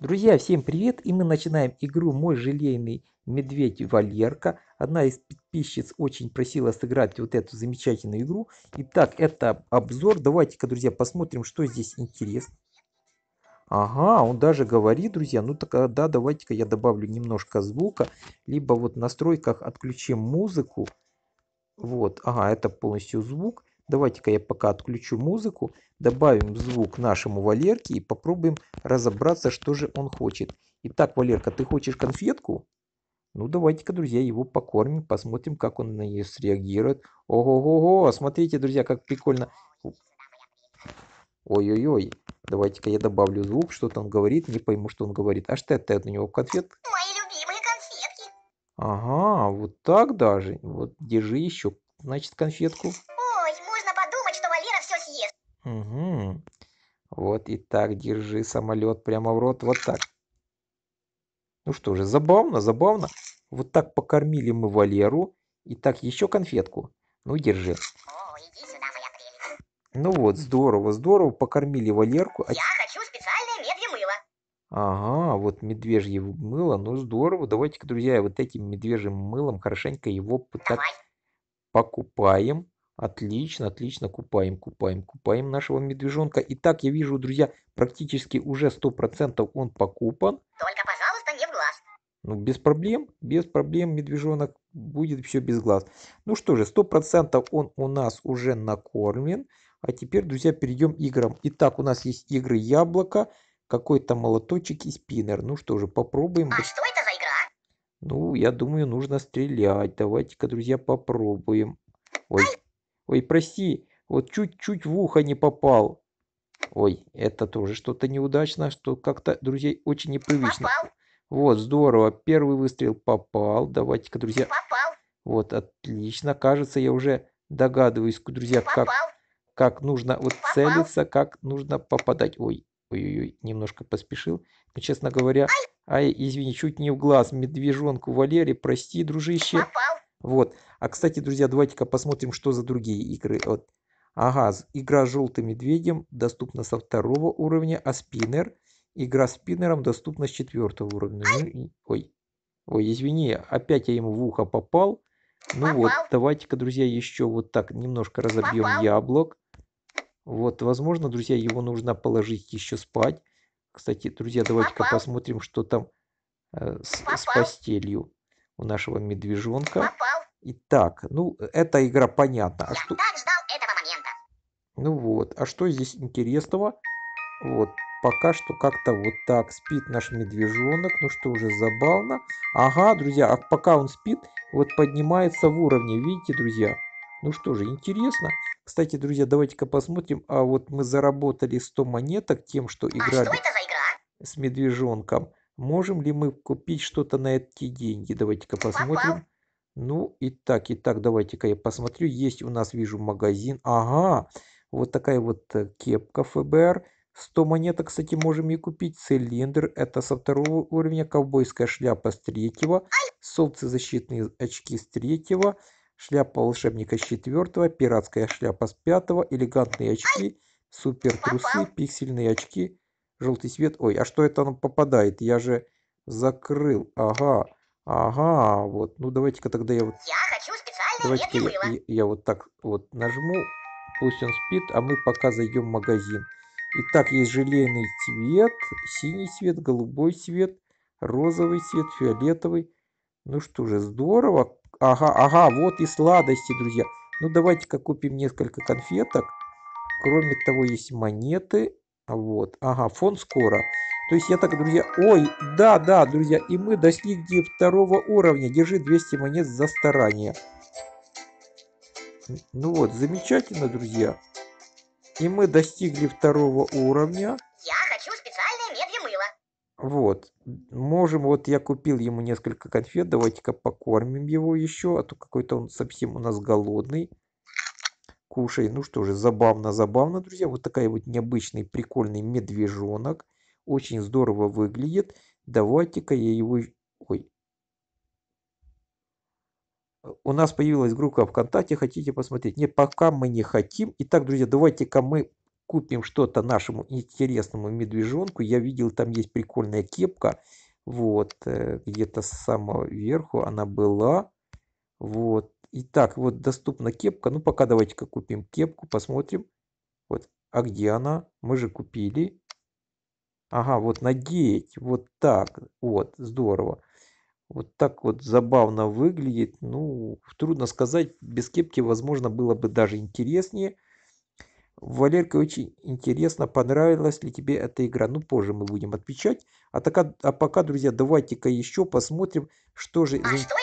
Друзья, всем привет! И мы начинаем игру «Мой желейный медведь Валерка». Одна из подписчиц очень просила сыграть вот эту замечательную игру. Итак, это обзор. Давайте-ка, друзья, посмотрим, что здесь интересно. Ага, он даже говорит, друзья. Ну тогда а, давайте-ка я добавлю немножко звука. Либо вот в настройках отключим музыку. Вот, ага, это полностью звук. Давайте-ка я пока отключу музыку, добавим звук нашему Валерке и попробуем разобраться, что же он хочет. Итак, Валерка, ты хочешь конфетку? Ну, давайте-ка, друзья, его покормим, посмотрим, как он на нее среагирует. Ого-го-го, смотрите, друзья, как прикольно. Ой-ой-ой, давайте-ка я добавлю звук, что-то он говорит, не пойму, что он говорит. Аж ты это у него конфет. Мои любимые конфетки. Ага, вот так даже. Вот, держи еще, значит, конфетку. Угу. Вот и так держи самолет прямо в рот, вот так. Ну что же, забавно, забавно. Вот так покормили мы Валеру. И так еще конфетку. Ну, держи. О, иди сюда, моя ну вот, здорово, здорово, покормили Валерку. А Я а... хочу специальное медвежье мыло. Ага, вот медвежье мыло, ну здорово. Давайте-ка, друзья, вот этим медвежьим мылом хорошенько его так покупаем. Отлично, отлично, купаем, купаем, купаем нашего медвежонка. Итак, я вижу, друзья, практически уже 100% он покупан. Только, пожалуйста, не в глаз. Ну, без проблем, без проблем, медвежонок, будет все без глаз. Ну что же, 100% он у нас уже накормлен. А теперь, друзья, перейдем к играм. Итак, у нас есть игры яблоко, какой-то молоточек и спиннер. Ну что же, попробуем. А что это за игра? Ну, я думаю, нужно стрелять. Давайте-ка, друзья, попробуем. Ой. Ай! Ой, прости, вот чуть-чуть в ухо не попал. Ой, это тоже что-то неудачно, что как-то, друзья, очень непривычно. Попал. Вот, здорово. Первый выстрел попал. Давайте-ка, друзья. Попал. Вот, отлично. Кажется, я уже догадываюсь, друзья, как, как нужно вот попал. целиться, как нужно попадать. Ой, ой-ой-ой, немножко поспешил. Но, «Ну, честно говоря, ай, извини, чуть не в глаз медвежонку Валере. Прости, дружище. Попал. Вот. А, кстати, друзья, давайте-ка посмотрим, что за другие игры. Вот. Ага, игра с желтым медведем доступна со второго уровня, а спиннер, игра с спиннером доступна с четвертого уровня. Ну, ой, ой, извини, опять я ему в ухо попал. Ну попал. вот, давайте-ка, друзья, еще вот так немножко разобьем попал. яблок. Вот, возможно, друзья, его нужно положить еще спать. Кстати, друзья, давайте-ка посмотрим, что там э, с, с постелью у нашего медвежонка. Попал. Итак, ну, эта игра понятна. А Я что... так ждал этого момента. Ну вот, а что здесь интересного? Вот, пока что как-то вот так спит наш медвежонок. Ну что, уже забавно. Ага, друзья, а пока он спит, вот поднимается в уровне. Видите, друзья? Ну что же, интересно. Кстати, друзья, давайте-ка посмотрим. А вот мы заработали 100 монеток тем, что играли а что с медвежонком. Можем ли мы купить что-то на эти деньги? Давайте-ка посмотрим. Попал. Ну и так, и так, давайте-ка я посмотрю. Есть у нас, вижу, магазин. Ага, вот такая вот э, кепка ФБР. 100 монеток, кстати, можем и купить. Цилиндр, это со второго уровня. Ковбойская шляпа с третьего. Солнцезащитные очки с третьего. Шляпа волшебника с четвертого. Пиратская шляпа с пятого. Элегантные очки. Супер трусы, пиксельные очки. Желтый свет. Ой, а что это оно попадает? Я же закрыл. Ага. Ага, вот. Ну давайте-ка тогда я вот... Я хочу специально давайте я, я, я вот так вот нажму. Пусть он спит, а мы пока зайдем в магазин. Итак, есть желейный цвет, синий цвет, голубой цвет, розовый цвет, фиолетовый. Ну что же, здорово. Ага, ага, вот и сладости, друзья. Ну давайте-ка купим несколько конфеток. Кроме того, есть монеты. А вот. Ага, фон скоро. То есть я так, друзья... Ой, да, да, друзья, и мы достигли второго уровня. Держи 200 монет за старание. Ну вот, замечательно, друзья. И мы достигли второго уровня. Я хочу специальное медве мыло. Вот. Можем, вот я купил ему несколько конфет. Давайте-ка покормим его еще, а то какой-то он совсем у нас голодный кушай. Ну что же, забавно, забавно, друзья. Вот такой вот необычный, прикольный медвежонок. Очень здорово выглядит. Давайте-ка я его... Ой. Э, у нас появилась группа ВКонтакте, хотите посмотреть? Нет, пока мы не хотим. Итак, друзья, давайте-ка мы купим что-то нашему интересному медвежонку. Я видел, там есть прикольная кепка. Вот, э, где-то с самого верху она была. Вот, Итак, вот доступна кепка. Ну, пока давайте-ка купим кепку, посмотрим. Вот, а где она? Мы же купили. Ага, вот надеть. Вот так. Вот, здорово. Вот так вот забавно выглядит. Ну, трудно сказать. Без кепки, возможно, было бы даже интереснее. Валерка, очень интересно, понравилась ли тебе эта игра. Ну, позже мы будем отвечать. А, так, а, а пока, друзья, давайте-ка еще посмотрим, что же... А что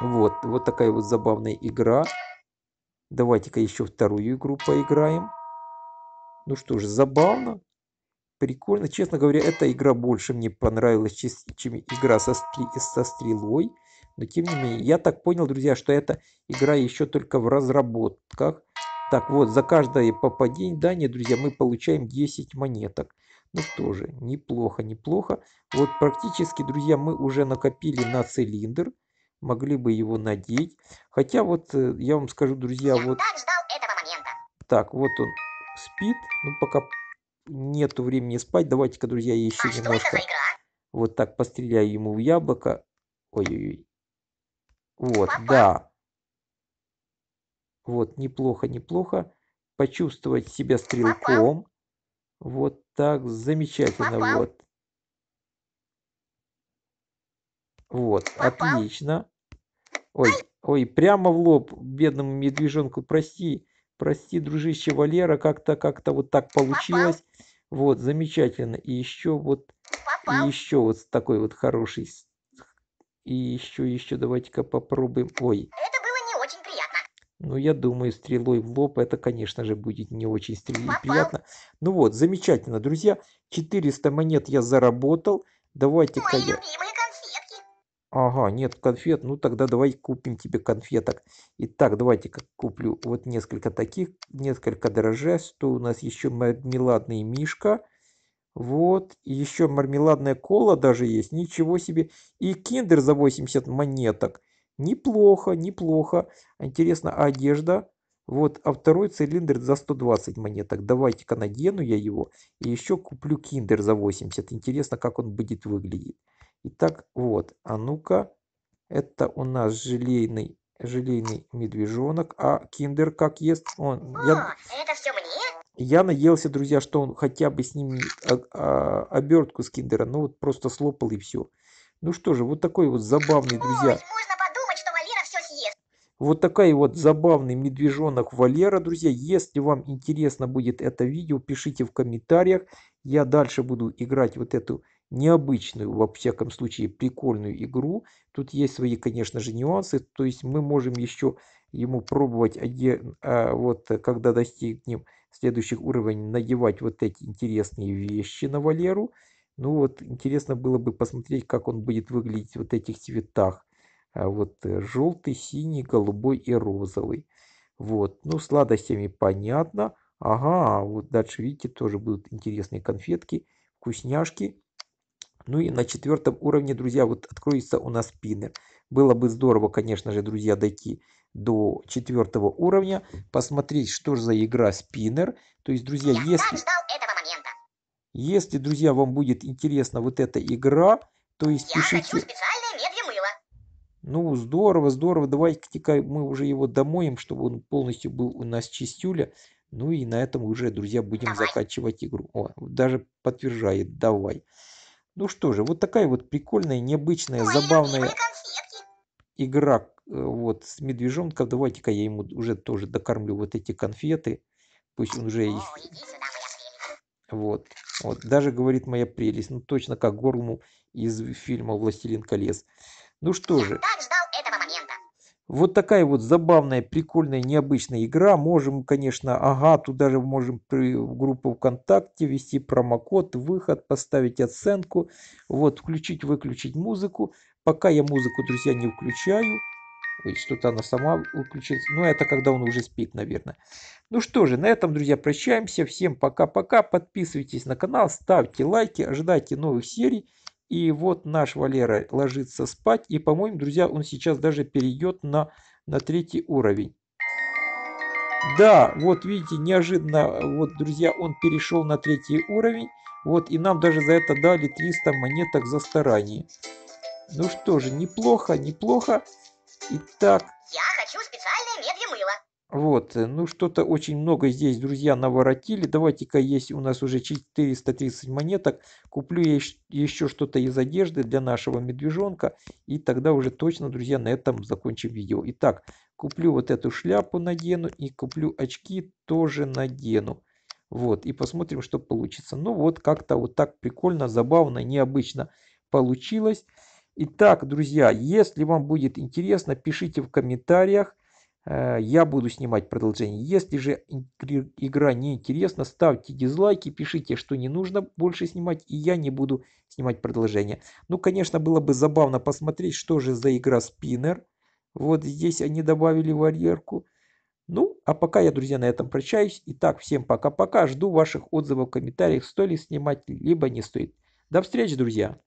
вот, вот такая вот забавная игра. Давайте-ка еще вторую игру поиграем. Ну что ж, забавно. Прикольно. Честно говоря, эта игра больше мне понравилась, чем игра со, стрел со стрелой. Но тем не менее, я так понял, друзья, что эта игра еще только в разработках. Так вот, за каждое попадение, да нет, друзья, мы получаем 10 монеток. Ну что же, неплохо, неплохо. Вот практически, друзья, мы уже накопили на цилиндр могли бы его надеть. Хотя вот э, я вам скажу, друзья, я вот... Так, ждал этого момента. так, вот он спит. Ну, пока нету времени спать. Давайте-ка, друзья, еще а немножко вот так постреляю ему в яблоко. Ой-ой-ой. Вот, Папа. да. Вот, неплохо, неплохо. Почувствовать себя стрелком. Папа. Вот так, замечательно. Папа. Вот. Вот, Попал. отлично. Ой, ой, прямо в лоб бедному медвежонку, прости, прости, дружище Валера, как-то, как-то вот так получилось. Попал. Вот, замечательно. И еще вот, Попал. и еще вот такой вот хороший. И еще, еще давайте-ка попробуем. Ой. Это было не очень приятно. Ну, я думаю, стрелой в лоб это, конечно же, будет не очень стрел... приятно. Ну вот, замечательно, друзья. 400 монет я заработал. Давайте-ка я... Любимые Ага, нет конфет. Ну тогда давай купим тебе конфеток. Итак, давайте-ка куплю вот несколько таких, несколько дороже. Что у нас еще мармеладный мишка. Вот, еще мармеладная кола даже есть. Ничего себе. И киндер за 80 монеток. Неплохо, неплохо. Интересно, а одежда? Вот, а второй цилиндр за 120 монеток. Давайте-ка надену я его. И еще куплю киндер за 80. Интересно, как он будет выглядеть. Итак, вот, а ну-ка, это у нас желейный, желейный медвежонок. А киндер как ест? Он, О, я... это все мне? Я надеялся, друзья, что он хотя бы с ними а, а, обертку с киндера, ну вот просто слопал и все. Ну что же, вот такой вот забавный, друзья. Ой, можно подумать, что Валера все съест. Вот такой вот забавный медвежонок Валера, друзья. Если вам интересно будет это видео, пишите в комментариях. Я дальше буду играть вот эту необычную, во всяком случае, прикольную игру. Тут есть свои, конечно же, нюансы. То есть мы можем еще ему пробовать, оде... а вот когда достигнем следующих уровней, надевать вот эти интересные вещи на Валеру. Ну вот, интересно было бы посмотреть, как он будет выглядеть в вот этих цветах. А вот э, желтый, синий, голубой и розовый. Вот, ну с сладостями понятно. Ага, вот дальше, видите, тоже будут интересные конфетки, вкусняшки. Ну и на четвертом уровне, друзья, вот откроется у нас спиннер. Было бы здорово, конечно же, друзья, дойти до четвертого уровня, посмотреть, что же за игра спиннер. То есть, друзья, Я если... Если, друзья, вам будет интересна вот эта игра, то есть Я пишите... Хочу ну, здорово, здорово. Давайте-ка мы уже его домоем, чтобы он полностью был у нас чистюля. Ну и на этом уже, друзья, будем давай. заканчивать игру. О, даже подтверждает. Давай. Ну что же, вот такая вот прикольная, необычная, Ой, забавная игра э, вот с медвежонком. Давайте-ка я ему уже тоже докормлю вот эти конфеты. Пусть он уже их... вот, вот. Даже говорит моя прелесть. Ну точно как Горму из фильма «Властелин колец». Ну что я же. Так ждал вот такая вот забавная, прикольная, необычная игра. Можем, конечно, ага, туда же можем при, в группу ВКонтакте ввести промокод, выход, поставить оценку. Вот, включить, выключить музыку. Пока я музыку, друзья, не включаю. Что-то она сама выключится. Ну, это когда он уже спит, наверное. Ну что же, на этом, друзья, прощаемся. Всем пока-пока. Подписывайтесь на канал, ставьте лайки, ожидайте новых серий. И вот наш Валера ложится спать. И, по-моему, друзья, он сейчас даже перейдет на, на третий уровень. Да, вот видите, неожиданно, вот, друзья, он перешел на третий уровень. Вот, и нам даже за это дали 300 монеток за старание. Ну что же, неплохо, неплохо. Итак, вот, э, ну что-то очень много здесь, друзья, наворотили. Давайте-ка есть у нас уже 430 монеток. Куплю я еще что-то из одежды для нашего медвежонка. И тогда уже точно, друзья, на этом закончим видео. Итак, куплю вот эту шляпу надену и куплю очки тоже надену. Вот, и посмотрим, что получится. Ну вот, как-то вот так прикольно, забавно, необычно получилось. Итак, друзья, если вам будет интересно, пишите в комментариях. Э, я буду снимать продолжение. Если же игра не интересна, ставьте дизлайки, пишите, что не нужно больше снимать, и я не буду снимать продолжение. Ну, конечно, было бы забавно посмотреть, что же за игра спиннер. Вот здесь они добавили варьерку. Ну, а пока я, друзья, на этом прощаюсь. Итак, всем пока-пока. Жду ваших отзывов, комментариев, стоит ли снимать, либо не стоит. До встречи, друзья!